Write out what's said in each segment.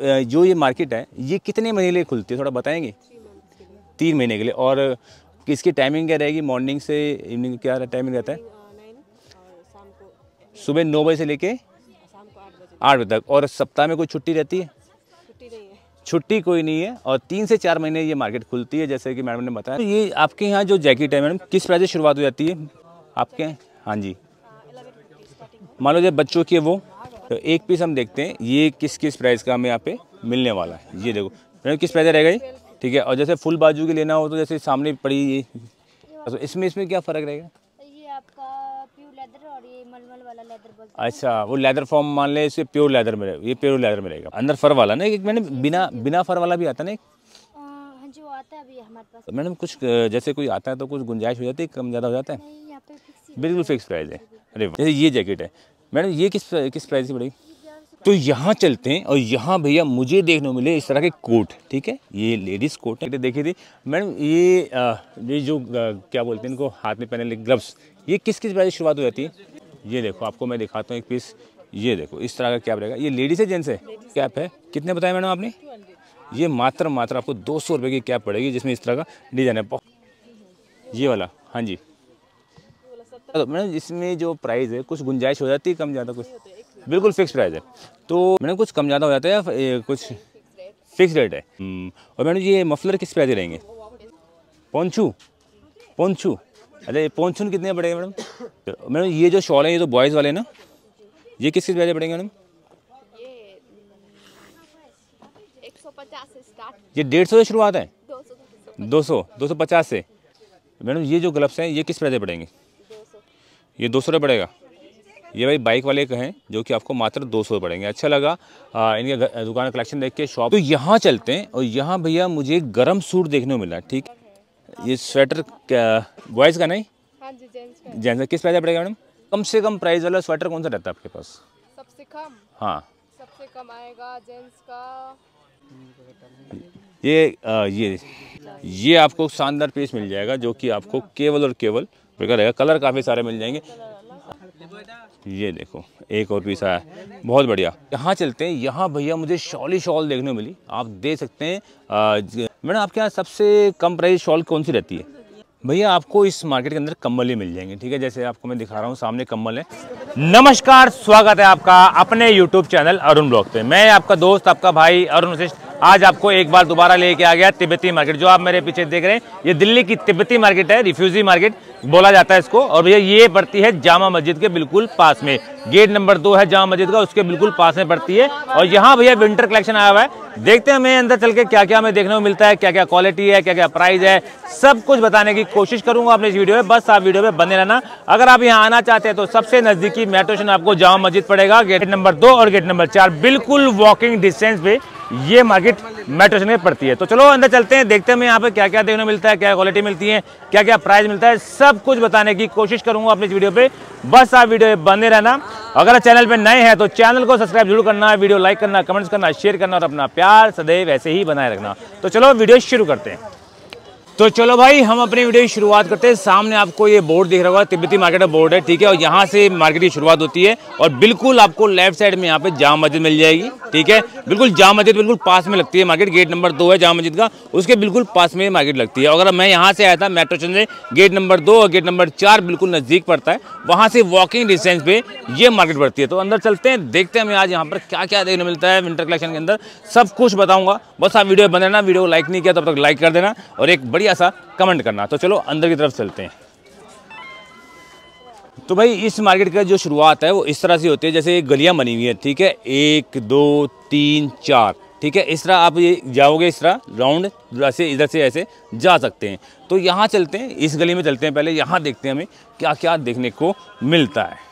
जो ये मार्केट है ये कितने महीने के लिए खुलती है थोड़ा बताएंगे तीन महीने के लिए और किसकी टाइमिंग क्या रहेगी मॉर्निंग से इवनिंग क्या टाइमिंग रहता है सुबह नौ बजे से लेके आठ बजे तक और सप्ताह में कोई छुट्टी रहती है छुट्टी कोई नहीं है और तीन से चार महीने ये मार्केट खुलती है जैसे कि मैडम ने बताया तो ये आपके यहाँ जो जैकेट है मैडम किस प्राइस से शुरुआत हो जाती है आपके हाँ जी मान लो जब बच्चों की वो तो एक पीस हम देखते हैं ये किस किस प्राइस का हमें यहाँ पे मिलने वाला है ये देखो फ्रेंड तो किस प्राइस रहेगा ये ठीक है और जैसे फुल बाजू की लेना हो तो जैसे सामने पड़ी ये तो इसमें इसमें क्या फ़र्क रहेगा अच्छा वो लेदर फॉर्म मान लें इसे प्योर लेदर में ये प्योर लेदर में रहेगा अंदर फर वाला ना एक मैंने बिना बिना फर वाला भी आता ना एक हाँ तो मैडम कुछ जैसे कोई आता है तो कुछ गुंजाइश हो जाती है कम ज़्यादा हो जाता है बिल्कुल फिक्स प्राइस है अरे जैसे ये जैकेट है मैडम ये किस किस प्राइस की पड़ेगी तो यहाँ चलते हैं और यहाँ भैया मुझे देखने को मिले इस तरह के कोट ठीक है ये लेडीज़ कोट है देखिए थी मैडम ये आ, ये जो आ, क्या बोलते हैं इनको हाथ में पहने लगे ग्लव्स ये किस किस प्राइस शुरुआत हो जाती है ये देखो आपको मैं दिखाता हूँ एक पीस ये देखो इस तरह का कैप रहेगा ये लेडीज़ है जेंट्स है कैप है कितने बताए मैडम आपने ये मात्र मात्र आपको दो सौ रुपये की कैप पड़ेगी जिसमें इस तरह का डिजाइन है ये वाला हाँ जी तो मैडम इसमें जो प्राइस है कुछ गुंजाइश हो जाती है कम ज़्यादा कुछ बिल्कुल फिक्स प्राइस है तो मैडम कुछ कम ज़्यादा हो जाता है या कुछ फिक्स रेट है हम्म, और मैडम ये मफलर किस प्राइस रहेंगे पोंछू पोंछू अरे पोंछू कितने पड़ेंगे मैडम मैडम ये जो शॉल है ये तो बॉयज़ वाले ना ये किस किस प्राइस पड़ेंगे मैडम ये डेढ़ सौ से शुरुआत है दो सौ दो सौ पचास से मैडम ये जो ग्लव्स हैं ये किस प्राइस पड़ेंगे ये दो सौ पड़ेगा ये भाई बाइक वाले का हैं जो कि आपको मात्र दो सौ पड़ेंगे अच्छा लगा आ, इनके दुकान कलेक्शन देख के शॉप तो यहाँ चलते हैं और यहाँ भैया मुझे गर्म सूट देखने को मिला ठीक ये स्वेटर बॉयज़ का नहीं हाँ जेंट्स का किस प्राइस पड़ेगा मैडम कम से कम प्राइस वाला स्वेटर कौन सा रहता है आपके पास सबसे कम हाँ सबसे कम आएगा का ये आ, ये ये आपको शानदार पीस मिल जाएगा जो कि आपको केवल और केवल बेकार रहेगा कलर काफ़ी सारे मिल जाएंगे ये देखो एक और पीस आया बहुत बढ़िया यहाँ चलते हैं यहाँ भैया मुझे शॉली शॉल देखने को मिली आप दे सकते हैं मैडम आपके यहाँ सबसे कम प्राइस शॉल कौन सी रहती है भैया आपको इस मार्केट के अंदर कम्बल ही मिल जाएंगे ठीक है जैसे आपको मैं दिखा रहा हूँ सामने कम्बल है नमस्कार स्वागत है आपका अपने यूट्यूब चैनल अरुण ब्लॉग पे मैं आपका दोस्त आपका भाई अरुण वशिष्ठ आज आपको एक बार दोबारा लेके आ गया तिब्बती मार्केट जो आप मेरे पीछे देख रहे हैं ये दिल्ली की तिब्बती मार्केट है रिफ्यूजी मार्केट बोला जाता है इसको और भैया ये पड़ती है जामा मस्जिद के बिल्कुल पास में गेट नंबर दो है जामा मस्जिद का उसके बिल्कुल पास में पड़ती है और यहाँ भैया विंटर कलेक्शन आया हुआ है देखते हैं हमें अंदर चल के क्या क्या हमें देखने को मिलता है क्या क्या क्वालिटी है क्या क्या प्राइस है सब कुछ बताने की कोशिश करूंगा अपने इस वीडियो में बस आप वीडियो में बने रहना अगर आप यहाँ आना चाहते हैं तो सबसे नजदीकी मेट्रो स्टेशन आपको जामा मस्जिद पड़ेगा गेट नंबर दो और गेट नंबर चार बिल्कुल वॉकिंग डिस्टेंस पे ये मार्केट मेट्रो स्टेशन में पड़ती है तो चलो अंदर चलते हैं देखते हैं हमें यहाँ पे क्या क्या देखने मिलता है क्या क्वालिटी मिलती है क्या क्या प्राइस मिलता है सब सब कुछ बताने की कोशिश करूंगा इस वीडियो पे बस आप वीडियो बने रहना अगर चैनल पे नए हैं तो चैनल को सब्सक्राइब जरूर करना वीडियो लाइक करना कमेंट्स करना शेयर करना और अपना प्यार सदैव ऐसे ही बनाए रखना तो चलो वीडियो शुरू करते हैं तो चलो भाई हम अपनी वीडियो की शुरुआत करते हैं सामने आपको ये बोर्ड दिख रहा होगा तिब्बती मार्केट का बोर्ड है ठीक है और यहाँ से मार्केट की शुरुआत होती है और बिल्कुल आपको लेफ्ट साइड में यहाँ पे जाम मस्जिद मिल जाएगी ठीक है बिल्कुल जाम मस्जिद बिल्कुल पास में लगती है मार्केट गेट नंबर दो है जाम मस्जिद का उसके बिल्कुल पास में मार्केट लगती है अगर मैं यहाँ से आया था मेट्रो चंद्र गेट नंबर दो और गेट नंबर चार बिल्कुल नज़दीक पड़ता है वहाँ से वॉकिंग डिस्टेंस पे ये मार्केट पड़ती है तो अंदर चलते हैं देखते हैं हमें आज यहाँ पर क्या क्या देखने मिलता है विंटर कलेक्शन के अंदर सब कुछ बताऊँगा बस आप वीडियो बन देना वीडियो को लाइक नहीं किया तब तो तक लाइक कर देना और एक बड़ी बढ़िया सा कमेंट करना तो चलो अंदर की तरफ चलते हैं तो भाई इस मार्केट का जो शुरुआत है वो इस तरह से होती है जैसे गलियाँ बनी हुई है ठीक है एक दो तीन चार ठीक है इस तरह आप ये जाओगे इस तरह राउंड ऐसे इधर से ऐसे जा सकते हैं तो यहाँ चलते हैं इस गली में चलते हैं पहले यहाँ देखते हैं हमें क्या क्या देखने को मिलता है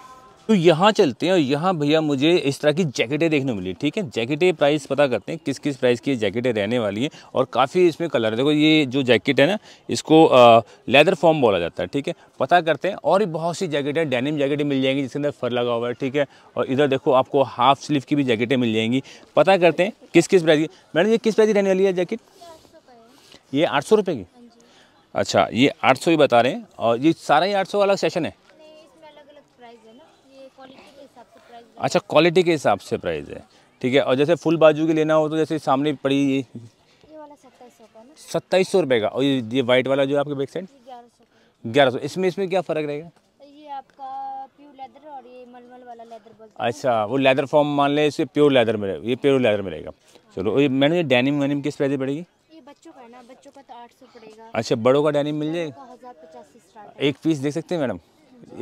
तो यहाँ चलते हैं और यहाँ भैया मुझे इस तरह की जैकेटें देखने मिली ठीक है जैकेटें प्राइस पता करते हैं किस किस प्राइस की ये जैकेटें रहने वाली हैं और काफ़ी इसमें कलर है देखो ये जो जैकेट है ना इसको आ, लेदर फॉर्म बोला जाता है ठीक है पता करते हैं और भी बहुत सी जैकेटें डेनिम जैकेटें मिल जाएंगी जिसके अंदर फर लगा हुआ है ठीक है और इधर देखो आपको हाफ स्लीव की भी जैकेटें मिल जाएंगी पता करते हैं किस किस प्राइस की मैडम ये किस प्राइस की रहने वाली है जैकेट ये आठ सौ की हाँ अच्छा ये आठ सौ ही बता रहे हैं और ये सारा ही आठ सौ वाला सेशन है अच्छा क्वालिटी के हिसाब से प्राइस है ठीक है और जैसे फुल बाजू की लेना हो तो जैसे सामने पड़ी ये सत्ताईस सौ रुपये का और ये वाइट वाला जो है आपके बैक साइड ग्यारह सौ इसमें इसमें क्या फ़र्क रहेगा अच्छा वो लेदर फॉर्म मान लें इसे प्योर लेदर में ये प्योर लेदर में रहेगा चलो ये मैडम ये डेनिम वनिम किस प्राइस पड़ेगी बच्चों का ना बच्चों का तो पड़ेगा अच्छा बड़ों का डेनिम मिल जाएगा एक पीस देख सकते हैं मैडम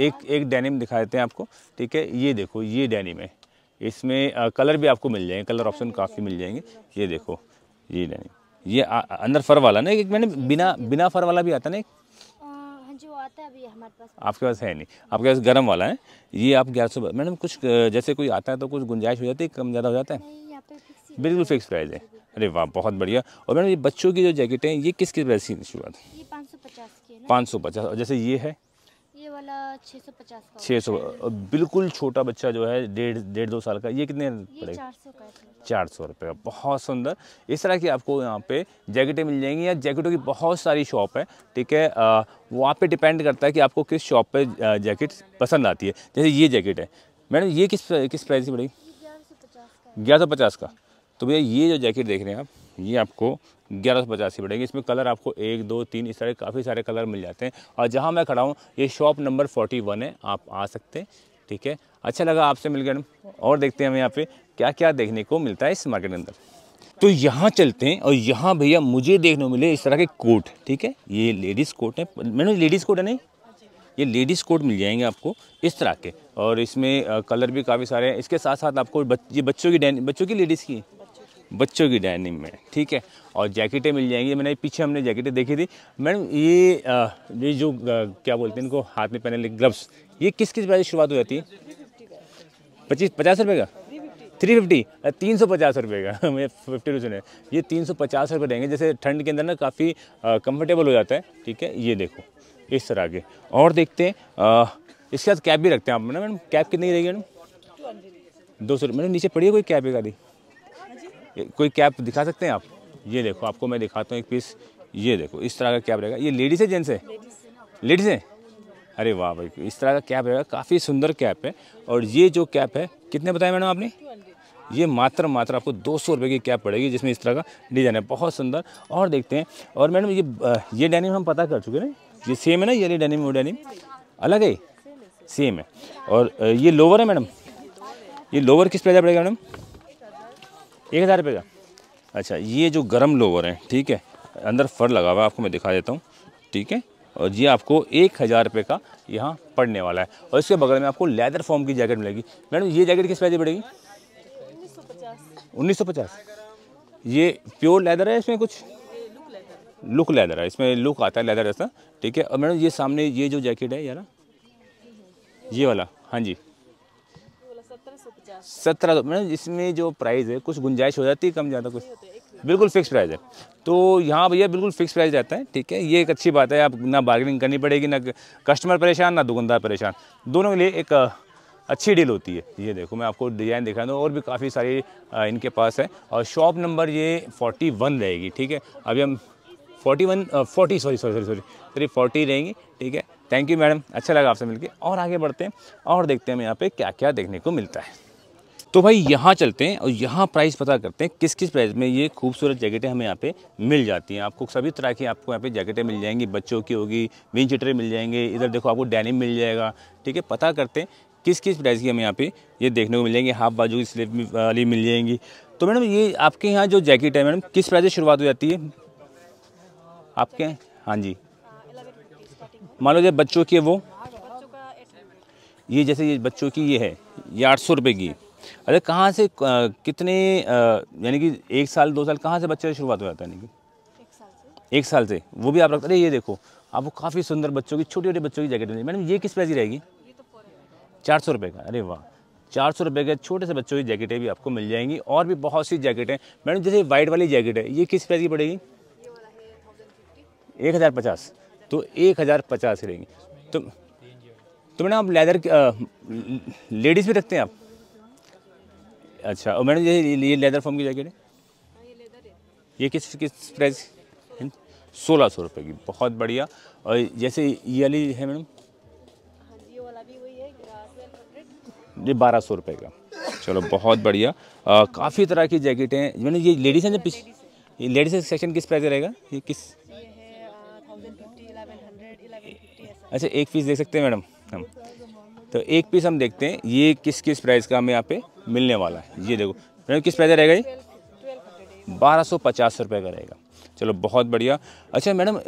एक एक डेनिम दिखा देते हैं आपको ठीक है ये देखो ये डेनिम है इसमें आ, कलर भी आपको मिल जाएंगे कलर ऑप्शन काफ़ी मिल जाएंगे ये देखो ये डेनिम ये आ, अंदर फर वाला ना एक मैंने बिना बिना फर वाला भी आता ना एक हाँ पास आपके पास है नहीं आपके पास गर्म वाला है ये आप ग्यारह सौ मैडम कुछ जैसे कोई आता है तो कुछ गुंजाइश हो जाती है कम ज़्यादा हो जाता है बिल्कुल फिक्स प्राइस है अरे वाह बहुत बढ़िया और मैडम ये बच्चों की जो जैकेट है ये किस किस प्राइस की शुरुआत है पाँच सौ पचास और जैसे ये है ये वाला 650 का 600 बिल्कुल छोटा बच्चा जो है डेढ़ डेढ़ दो साल का ये कितने पड़ेगा चार सौ रुपये का बहुत सुंदर इस तरह की आपको यहाँ पे जैकेटें मिल जाएंगी या जैकेटों की बहुत सारी शॉप है ठीक है वहाँ पे डिपेंड करता है कि आपको किस शॉप पे जैकेट पसंद आती है जैसे ये जैकेट है मैडम ये किस किस प्राइस की पड़ेगी ग्यारह सौ पचास का तो भैया ये जो जैकेट देख रहे हैं आप ये आपको ग्यारह सौ पचासी पड़ेगी इसमें कलर आपको एक दो तीन इस तरह काफ़ी सारे कलर मिल जाते हैं और जहाँ मैं खड़ा हूँ ये शॉप नंबर फोर्टी वन है आप आ सकते हैं ठीक है अच्छा लगा आपसे मिलकर और देखते हैं हम यहाँ पे क्या क्या देखने को मिलता है इस मार्केट के अंदर तो यहाँ चलते हैं और यहाँ भैया मुझे देखने को मिले इस तरह के कोट ठीक है ये लेडीज़ कोट है मैंने लेडीज़ कोट है नहीं ये लेडीज़ कोट मिल जाएंगे आपको इस तरह के और इसमें कलर भी काफ़ी सारे हैं इसके साथ साथ आपको बच, ये बच्चों की डैन बच्चों की लेडीज़ की बच्चों की डाइनिंग में ठीक है और जैकेटें मिल जाएंगी मैंने पीछे हमने जैकेटें देखी थी मैडम ये आ, ये जो आ, क्या बोलते हैं इनको हाथ में पहने लगे ग्लव्स ये किस किस प्राइस शुरुआत हो जाती है पच्चीस पचास रुपये का थ्री फिफ्टी तीन सौ पचास रुपये का मैं फिफ्टी रुपये ये तीन सौ पचास रुपये देंगे जैसे ठंड के अंदर ना काफ़ी कंफर्टेबल हो जाता है ठीक है ये देखो इस तरह के और देखते हैं इसके साथ कैब भी रखते हैं आप मैडम मैडम कैब कितनी रहेगी मैडम दो सौ रुपये मैडम नीचे पड़ी है कोई कैब एक आधी कोई कैप दिखा सकते हैं आप ये देखो आपको मैं दिखाता हूँ एक पीस ये देखो इस तरह का कैप रहेगा ये लेडीज़ है जेंट्स है लेडीज़ है अरे वाह भाई इस तरह का कैप रहेगा काफ़ी सुंदर कैप है और ये जो कैप है कितने बताए मैडम आपने ये मात्र मात्र आपको दो सौ रुपये की कैप पड़ेगी जिसमें इस तरह का डिज़ाइन है बहुत सुंदर और देखते हैं और मैडम ये ये डेनिम हम पता कर चुके हैं ये सेम है ना ये डेनिम वो डेनिम अलग है सेम है और ये लोवर है मैडम ये लोवर किस प्राइस पड़ेगा मैडम एक हज़ार रुपये का अच्छा ये जो गर्म लोवर हैं ठीक है अंदर फर लगा हुआ है आपको मैं दिखा देता हूँ ठीक है और ये आपको एक हज़ार रुपये का यहाँ पड़ने वाला है और इसके बगल में आपको लेदर फॉर्म की जैकेट मिलेगी मैडम ये जैकेट किस प्राइस पड़ेगी उन्नीस सौ पचास ये प्योर लेदर है इसमें कुछ लुक लेदर है इसमें लुक आता है लेदर जैसा ठीक है और मैडम ये सामने ये जो जैकेट है यार ये वाला हाँ जी सत्रह सौ तो, मैडम इसमें जो प्राइस है कुछ गुंजाइश हो जाती है कम ज़्यादा कुछ बिल्कुल फिक्स प्राइस है तो यहाँ भैया बिल्कुल फिक्स प्राइस रहता है ठीक है ये एक अच्छी बात है आप ना बार्गेनिंग करनी पड़ेगी ना कस्टमर परेशान ना दुकानदार परेशान दोनों के लिए एक अच्छी डील होती है ये देखो मैं आपको डिज़ाइन दिखा दूँ और भी काफ़ी सारी इनके पास है और शॉप नंबर ये फोर्टी वन रहेगी ठीक है अभी हम forty one forty sorry sorry sorry sorry sorry forty रहेंगी ठीक है थैंक यू मैडम अच्छा लगा आपसे मिलकर और आगे बढ़ते हैं और देखते हैं हम यहाँ पे क्या क्या देखने को मिलता है तो भाई यहाँ चलते हैं और यहाँ प्राइस पता करते हैं किस किस प्राइस में ये खूबसूरत जैकेटें हमें यहाँ पे मिल जाती हैं आपको सभी तरह की आपको यहाँ पे जैकेटें मिल जाएंगी बच्चों की होगी विन चिटरें मिल जाएंगे इधर देखो आपको डैनिम मिल जाएगा ठीक है पता करते हैं किस किस प्राइस की हमें यहाँ पे ये देखने को मिल जाएंगे हाफ बाजू की स्लीव वाली मिल जाएंगी तो मैडम ये आपके यहाँ जो जैकेट है मैडम किस प्राइस से शुरुआत हो जाती है आपके हाँ जी मान लो जब बच्चों की वो ये जैसे ये बच्चों की ये है ये आठ सौ रुपये की अरे कहाँ से कितने यानी कि एक साल दो साल कहाँ से बच्चे शुरुआत हो जाता है यानी कि एक साल से वो भी आप रखते अरे ये देखो आपको काफ़ी सुंदर बच्चों की छोटे छोटे बच्चों की जैकेट मिली मैडम ये किस प्राइस की रहेगी चार सौ रुपये का अरे वाह चार सौ रुपये के छोटे से बच्चों की जैकेटें भी आपको मिल जाएंगी और भी बहुत सी जैकेटें मैडम जैसे वाइट वाली जैकेट है ये किस प्राइस की पड़ेगी एक हज़ार पचास तो एक हज़ार पचास रहेगी तो तो मैडम आप लेदर लेडीज़ भी रखते हैं आप अच्छा और मैडम ये ये लेदर फॉर्म की जैकेट हाँ, है ये किस किस प्राइस सोलह सौ रुपये की बहुत बढ़िया और जैसे ये वाली है मैडम हाँ ये बारह सौ रुपये का चलो बहुत बढ़िया काफ़ी तरह की जैकेट हैं मैंने ये लेडीज हैं जब पीछे लेडीज सेक्शन किस प्राइस रहेगा ये किस अच्छा एक पीस देख सकते हैं मैडम हम तो एक पीस हम देखते हैं ये किस किस प्राइस का हमें यहाँ पे मिलने वाला है ये देखो मैम किस प्राइस रहेगा ये बारह सौ पचास रुपये का रहेगा चलो बहुत बढ़िया अच्छा मैडम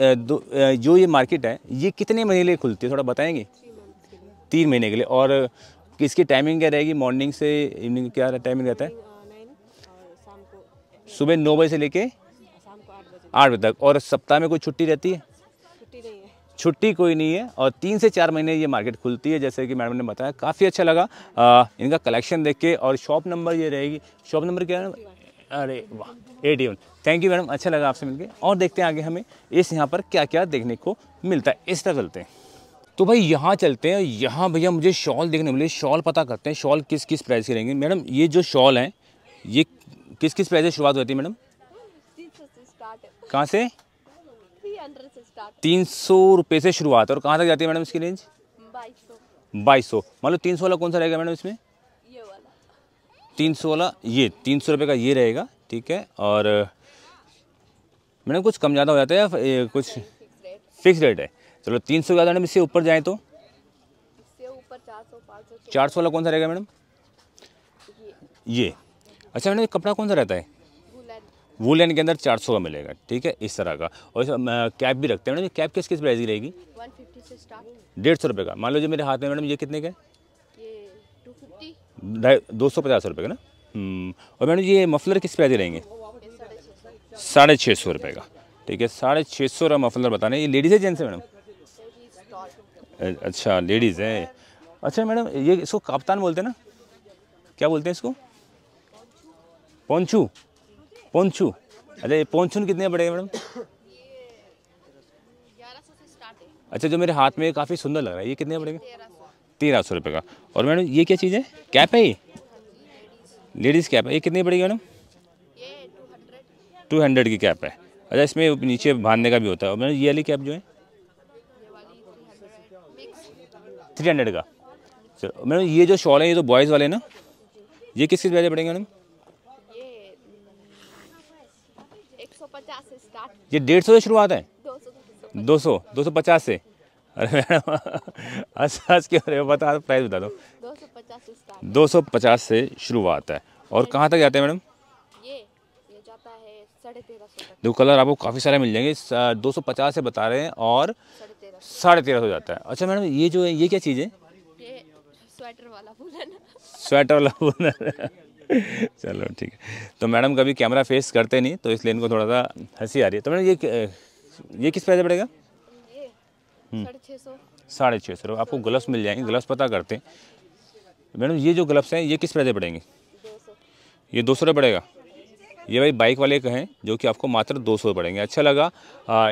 जो ये मार्केट है ये कितने महीने के लिए खुलती है थोड़ा बताएंगे तीन महीने के लिए और किसकी टाइमिंग क्या रहेगी मॉर्निंग से इवनिंग क्या टाइमिंग रहता है सुबह नौ बजे से लेके आठ बजे तक और सप्ताह में कोई छुट्टी रहती है छुट्टी कोई नहीं है और तीन से चार महीने ये मार्केट खुलती है जैसे कि मैडम ने बताया काफ़ी अच्छा लगा आ, इनका कलेक्शन देख के और शॉप नंबर ये रहेगी शॉप नंबर क्या है अरे वाह eighty one thank you madam अच्छा लगा आपसे मिलके और देखते हैं आगे हमें इस यहाँ पर क्या क्या देखने को मिलता है इस तरह चलते हैं तो भाई यहाँ चलते हैं यहाँ भैया मुझे शॉल देखने मिले शॉल पता करते हैं शॉल किस किस प्राइस की रहेंगे मैडम ये जो शॉल है ये किस किस प्राइस से शुरुआत होती है मैडम कहाँ से तीन सौ रुपये से शुरुआत है और कहाँ तक जाती है मैडम इसकी रेंज बाईस सौ मतलब तीन सौ वाला कौन सा रहेगा मैडम इसमें तीन सौ वाला ये तीन सौ रुपये का ये रहेगा ठीक है और मैडम कुछ कम ज़्यादा हो जाता है या कुछ फिक्स रेट है चलो तीन सौ ज़्यादा मैडम इससे ऊपर जाए तो चार सौ वाला कौन सा रहेगा मैडम ये अच्छा मैडम कपड़ा कौन सा रहता है वुलन के अंदर चार सौ का मिलेगा ठीक है इस तरह का और कैप भी रखते हैं मैडम कैप किस किस प्राइस की रहेगी डेढ़ सौ रुपये का मान लो जो मेरे हाथ में मैडम ये कितने का है दो सौ पचास रुपये का ना हम्म, और मैडम ये मफलर किस प्राइस रहेंगे साढ़े छः सौ रुपये का ठीक है साढ़े छः सौ का मफलर बताने ये लेडीज़ है जेंट्स है मैडम अच्छा लेडीज़ है अच्छा मैडम ये इसको कप्तान बोलते हैं ना क्या बोलते हैं इसको पंचू पोंछू अच्छा ये पोंछून कितने पड़ेगा मैडम अच्छा जो मेरे हाथ में काफ़ी सुंदर लग रहा है ये कितने पड़ेगा तेरह सौ रुपये का और मैडम ये क्या चीज़ है कैप है ये लेडीज़ कैप है ये कितनी पड़ेगी मैडम टू हंड्रेड की कैप है अच्छा इसमें नीचे बांधने का भी होता है और मैडम ये वाली कैप जो है थ्री हंड्रेड का चलो मैडम ये जो शॉल है ये तो बॉयज़ वाले ना ये किस किस वैसे पड़ेंगे मैडम 150 से स्टार्ट ये डेढ़ सौ से शुरुआत है दो सौ दो सौ पचास से अरे मैडम के अरे बता प्राइस बता दो दो सौ पचास से शुरुआत है और कहाँ तक जाते हैं मैडम देखो कलर आपको काफ़ी सारे मिल जाएंगे दो सौ पचास से बता रहे हैं और साढ़े तेरह सौ जाता है अच्छा मैडम ये जो है ये क्या चीज़ है स्वेटर वाला बुनर स्वेटर वाला चलो ठीक है तो मैडम कभी कैमरा फेस करते नहीं तो इसलिए इनको थोड़ा सा हंसी आ रही है तो मैडम ये ये किस प्राइस पड़ेगा हम्म। साढ़े छः सौ आपको ग्लव्स मिल जाएंगे ग्लव्स पता करते हैं मैडम ये जो ग्लव्स हैं ये किस प्राइस पड़ेंगे ये दो सौ रुपये पड़ेगा ये भाई बाइक वाले का हैं जो कि आपको मात्र दो सौ पड़ेंगे अच्छा लगा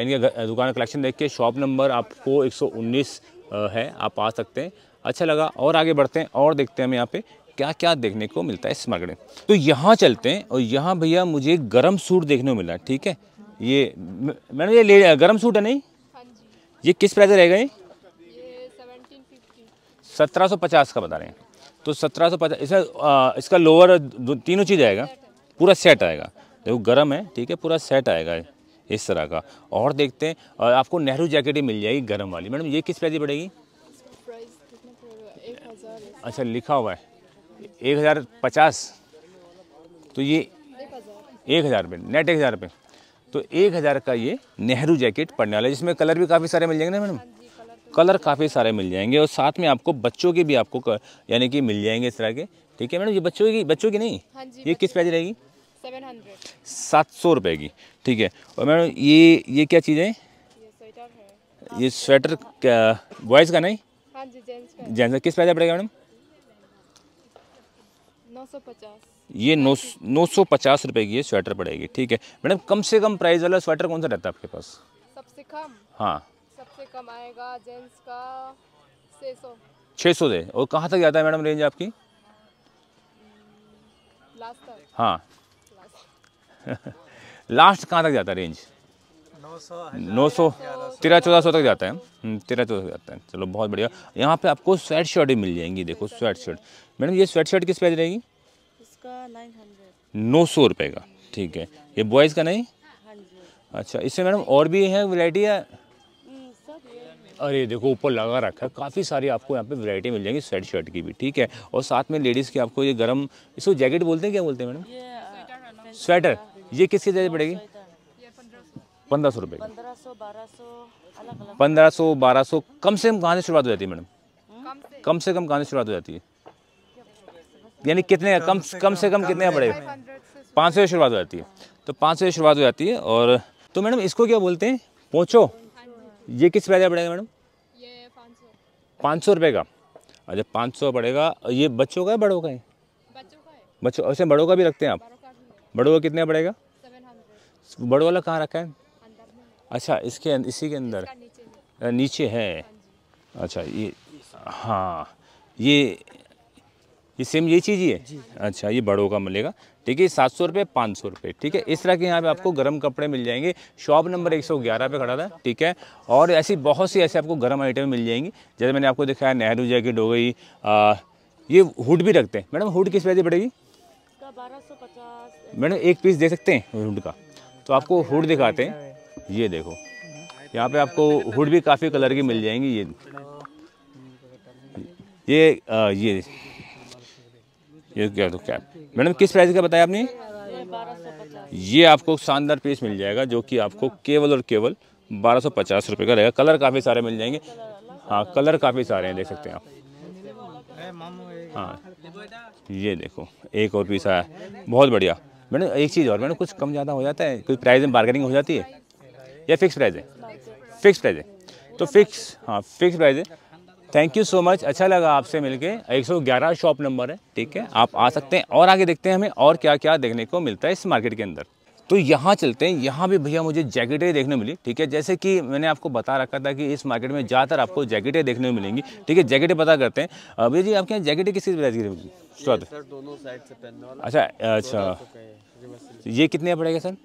इनके दुकान का कलेक्शन देख के शॉप नंबर आपको एक है आप आ सकते हैं अच्छा लगा और आगे बढ़ते हैं और देखते हैं हम यहाँ पे क्या क्या देखने को मिलता है इस मार्केट में तो यहाँ चलते हैं और यहाँ भैया मुझे गर्म सूट देखने को मिला ठीक है ये मैडम ये ले गर्म सूट है नहीं हाँ ये किस प्राइस रहेगा ये सत्रह सौ पचास का बता रहे हैं तो सत्रह सौ पचास इसका इसका लोअर तीनों चीज़ आएगा पूरा सेट आएगा देखो गर्म है ठीक है पूरा सेट आएगा इस तरह का और देखते हैं और आपको नेहरू जैकेट ही मिल जाएगी गर्म वाली मैडम ये किस प्राइस पड़ेगी अच्छा लिखा हुआ है एक हज़ार पचास तो ये एक हज़ार रुपये नेट एक हज़ार रुपये तो एक हज़ार का ये नेहरू जैकेट पड़ने वाला है जिसमें कलर भी काफ़ी सारे मिल जाएंगे ना मैडम कलर काफ़ी सारे मिल जाएंगे और साथ में आपको बच्चों के भी आपको यानी कि मिल जाएंगे इस तरह के ठीक है मैडम ये बच्चों की बच्चों की नहीं हाँ ये किस प्राइस रहेगी सात सौ रुपये की ठीक है और मैडम ये ये क्या चीज़ें ये स्वेटर बॉयज़ का नहीं हाँ जेंट्स का किस प्राइस पड़ेगा मैडम ये नौ सौ पचास रुपए की ये स्वेटर पड़ेगी ठीक है मैडम कम से कम प्राइस वाला स्वेटर कौन सा रहता है आपके पास सबसे कम हाँ सबसे कम आएगा जेंट्स का छः सौ सौ दे और कहाँ तक जाता है मैडम रेंज आपकी लास्ट तक हाँ लास्ट कहाँ तक जाता है रेंज नौ सौ तेरह चौदह सौ तक जाता है हम्म, तेरह चौदह सौ जाता है चलो बहुत बढ़िया यहाँ पे आपको स्वेट शर्ट मिल जाएंगी देखो स्वेट शर्ट मैडम ये स्वेट शर्ट किस प्राइस रहेगी नौ सौ रुपये का ठीक है ये बॉयज़ का नहीं हाँ अच्छा इससे मैडम और भी है वैरायटी हम्म, है अरे देखो ऊपर लगा रखा है काफ़ी सारी आपको यहाँ पे वैरायटी मिल जाएंगी स्वेट शर्ट की भी ठीक है और साथ में लेडीज़ की आपको ये गरम इसको जैकेट बोलते हैं क्या बोलते हैं मैडम स्वेटर ये किसकी जैसे हाँ, पड़ेगी पंद्रह सौ रुपये पंद्रह सौ बारह सौ कम से कम कहाँ से शुरुआत हो जाती है मैडम हम्म? कम से कम कहाँ से शुरुआत हो जाती है यानी कितने कम कम से कम कितने का पड़ेगा पाँच सौ शुरुआत हो जाती है तो पाँच सौ शुरुआत हो जाती है और तो मैडम इसको क्या बोलते हैं पोचो हाँ ये किस प्राइस का पड़ेगा मैडम पाँच सौ रुपये का अच्छा पाँच सौ पड़ेगा ये बच्चों का है बड़ों का है बच्चों ऐसे अच्छा, बड़ों का भी रखते हैं आप बड़ों का कितने पड़ेगा बड़ों वाला कहाँ रखा है अच्छा इसके अं-, इसी के अंदर नीचे है हाँ अच्छा ये हाँ ये ये सेम यही चीज़ ही है अच्छा ये बड़ों का मिलेगा ठीक है सात सौ रुपये पाँच सौ रुपये ठीक है इस तरह के यहाँ पे आपको गर्म कपड़े मिल जाएंगे शॉप नंबर एक सौ ग्यारह पे खड़ा था ठीक है और ऐसी बहुत सी ऐसे आपको गर्म आइटम मिल जाएंगी जैसे मैंने आपको दिखाया नेहरू जैकेट हो गई ये हुड भी रखते हैं मैडम हुड किस से पड़ेगी मैडम एक पीस दे सकते हैं हुड का तो आपको हुड दिखाते हैं ये देखो हम्म। यहाँ पे आपको हुड भी काफ़ी कलर की मिल जाएंगी ये हम्म। ये आ, ये ये गैदो कैप मैडम किस प्राइस का बताया आपने ये आपको शानदार पीस मिल जाएगा जो कि आपको केवल और केवल बारह सौ पचास रुपये का रहेगा कलर काफ़ी सारे मिल जाएंगे हाँ कलर काफ़ी सारे हैं देख सकते हैं आप हाँ ये देखो एक और पीस आया बहुत बढ़िया मैडम एक चीज़ और मैडम कुछ कम ज़्यादा हो जाता है कोई प्राइस में बार्गेनिंग हो जाती है या फिक्स प्राइस है फिक्स प्राइस है तो फिक्स हाँ फिक्स प्राइस है थैंक यू सो मच अच्छा लगा आपसे मिलके 111 शॉप नंबर है ठीक है आप आ सकते हैं और आगे देखते हैं हमें और क्या क्या देखने को मिलता है इस मार्केट के अंदर तो यहाँ चलते हैं यहाँ भी भैया मुझे जैकेटें देखने मिली ठीक है जैसे कि मैंने आपको बता रखा था कि इस मार्केट में ज़्यादातर आपको जैकेटें देखने को मिलेंगी ठीक है जैकेटें पता करते हैं भैया जी आपके यहाँ जैकेटें किस प्राइस की मिलेंगी दोनों साइड से पहनने अच्छा अच्छा ये कितने पड़ेगा सर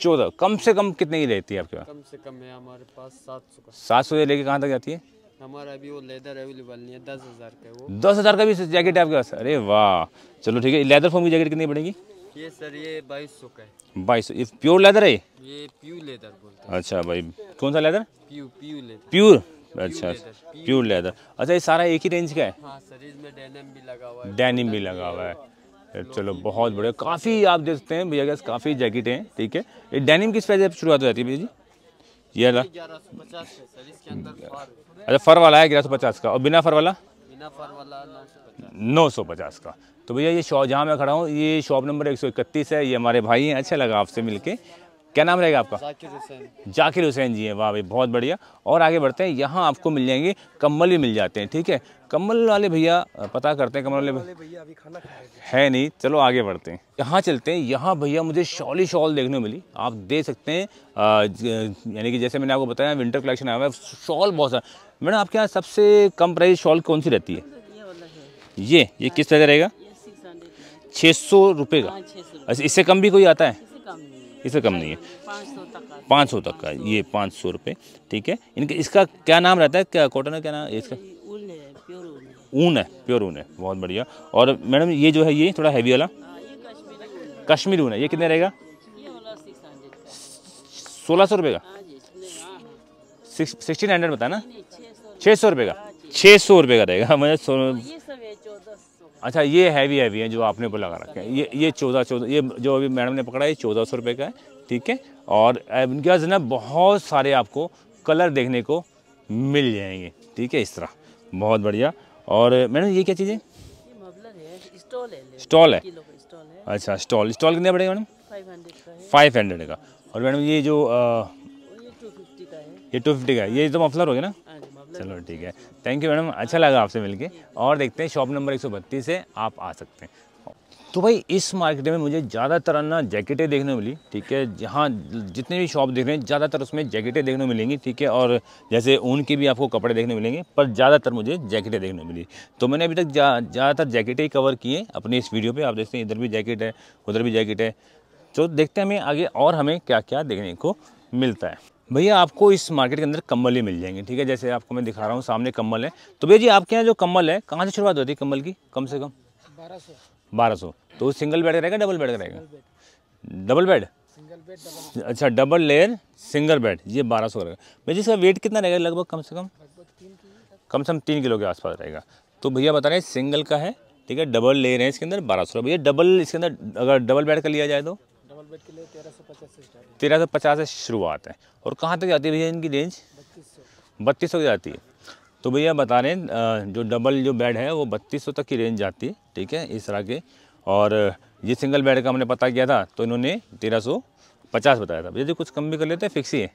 चौदह कम से कम कितने की रहती है आपके पास कम से कम है हमारे पास सात सौ सात सौ लेके कहाँ तक जाती है हमारा अभी वो लेदर अवेलेबल नहीं है दस हज़ार का वो दस हज़ार का भी जैकेट है आपके पास अरे वाह चलो ठीक है लेदर फॉर्म की जैकेट कितनी पड़ेगी ये सर ये बाईस सौ का है बाईस सौ प्योर लेदर है ये प्योर लेदर बोलते हैं अच्छा भाई कौन सा leather pure pure leather pure अच्छा, अच्छा प्योर लेदर अच्छा ये सारा एक ही रेंज का है हाँ सर इसमें डेनिम भी लगा हुआ है डेनिम भी लगा हुआ है तो चलो बहुत बढ़िया काफ़ी आप देखते हैं भैया काफ़ी जैकेट हैं ठीक है ये डेनिम किस प्राइस शुरुआत हो जाती है भैया जी ये ला अच्छा फर वाला है ग्यारह सौ पचास का और बिना फर वाला नौ सौ पचास का तो भैया ये शॉप जहाँ मैं खड़ा हूँ ये शॉप नंबर एक सौ इकतीस है ये हमारे भाई हैं अच्छा लगा आपसे मिलके क्या नाम रहेगा आपका जाकिर हुसैन जाकिर हुसैन जी है वाह भाई बहुत बढ़िया और आगे बढ़ते हैं यहाँ आपको मिल जाएंगे कम्बल भी मिल जाते हैं ठीक है कम्बल वाले भैया पता करते हैं कम्बल वाले भैया अभी खाना है नहीं चलो आगे बढ़ते हैं यहाँ चलते हैं यहाँ भैया मुझे शॉली शॉल देखने को मिली आप देख सकते हैं यानी कि जैसे मैंने आपको बताया विंटर कलेक्शन आया हुआ है शॉल बहुत सारा मैडम आपके यहाँ सबसे कम प्राइस शॉल कौन सी रहती है ये ये किस तरह रहेगा छः सौ रुपये का हाँ, अच्छा इससे कम भी कोई आता है इससे कम नहीं है पाँच सौ तक का ये पाँच सौ रुपये ठीक है इनके इसका क्या नाम रहता है क्या कॉटन का क्या नाम इसका ऊन है प्योर ऊन है बहुत बढ़िया और मैडम ये जो है ये थोड़ा हैवी वाला कश्मीर ऊन है ये कितने रहेगा सोलह सौ रुपये का सिक्सटीन हंड्रेड बताया ना छः सौ रुपये का छः सौ रुपये का रहेगा मैं सो अच्छा ये हैवी हैवी है जो आपने ऊपर लगा रखे हैं ये ये चौदह चौदह ये जो अभी मैडम ने पकड़ा है ये चौदह सौ रुपये का है ठीक है और इनके पास ना बहुत सारे आपको कलर देखने को मिल जाएंगे ठीक है इस तरह बहुत बढ़िया और मैडम ये क्या चीज़ है स्टॉल है अच्छा स्टॉल स्टॉल कितने पड़ेगा मैडम फाइव हंड्रेड का और मैडम ये जो ये टू फिफ्टी का ये टू फिफ्टी का है ये तो मफलर हो गया ना चलो ठीक है थैंक यू मैडम अच्छा लगा आपसे मिलके और देखते हैं शॉप नंबर एक से आप आ सकते हैं तो भाई इस मार्केट में मुझे ज़्यादातर ना जैकेटें देखने मिली ठीक है जहाँ जितने भी शॉप देख रहे हैं ज़्यादातर उसमें जैकेटें देखने मिलेंगी ठीक है और जैसे ऊन के भी आपको कपड़े देखने मिलेंगे पर ज़्यादातर मुझे जैकेटें देखने मिली तो मैंने अभी तक ज़्यादातर जा, जैकेटें ही कवर किए अपने इस वीडियो पर आप देखते हैं इधर भी जैकेट है उधर भी जैकेट है तो देखते हैं हमें आगे और हमें क्या क्या देखने को मिलता है भैया आपको इस मार्केट के अंदर कम्बल ही मिल जाएंगे ठीक है जैसे आपको मैं दिखा रहा हूँ सामने कम्बल है तो भैया जी आपके यहाँ जो कम्बल है कहाँ से शुरुआत होती है कम्बल की कम से कम बारह सौ तो सिंगल बेड का रहेगा डबल बेड का रहेगा डबल बेड अच्छा डबल लेयर सिंगल बेड ये बारह सौ रहेगा भैया जी इसका वेट कितना रहेगा लगभग कम से कम कम से कम तीन किलो के आसपास रहेगा तो भैया बता रहे हैं सिंगल का है ठीक है डबल लेयर है इसके अंदर बारह सौ भैया डबल इसके अंदर अगर डबल बेड का लिया जाए तो बेड के लिए तेरह सौ पचास से तेरह सौ पचास से शुरुआत है और कहाँ तक जाती है भैया इनकी रेंज बत्तीस सौ की जाती है तो भैया बता रहे हैं जो डबल जो बेड है वो बत्तीस सौ तक की रेंज जाती है ठीक है इस तरह के और ये सिंगल बेड का हमने पता किया था तो इन्होंने तेरह सौ पचास बताया था भैया जी कुछ कम भी कर लेते हैं फिक्स ही है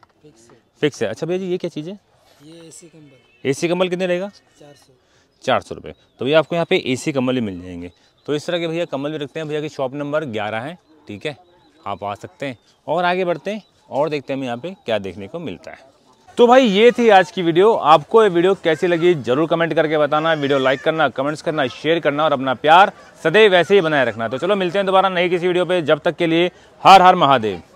फिक्स है अच्छा भैया जी ये क्या चीज़ है ये एसी कंबल एसी कंबल कितने रहेगा चार सौ चार सौ रुपये तो भैया आपको यहाँ पे एसी कंबल ही मिल जाएंगे तो इस तरह के भैया कंबल भी रखते हैं भैया की शॉप नंबर ग्यारह है ठीक है आप आ सकते हैं और आगे बढ़ते हैं और देखते हैं हमें यहाँ पे क्या देखने को मिलता है तो भाई ये थी आज की वीडियो आपको ये वीडियो कैसी लगी जरूर कमेंट करके बताना वीडियो लाइक करना कमेंट्स करना शेयर करना और अपना प्यार सदैव वैसे ही बनाए रखना तो चलो मिलते हैं दोबारा नई किसी वीडियो पे जब तक के लिए हर हर महादेव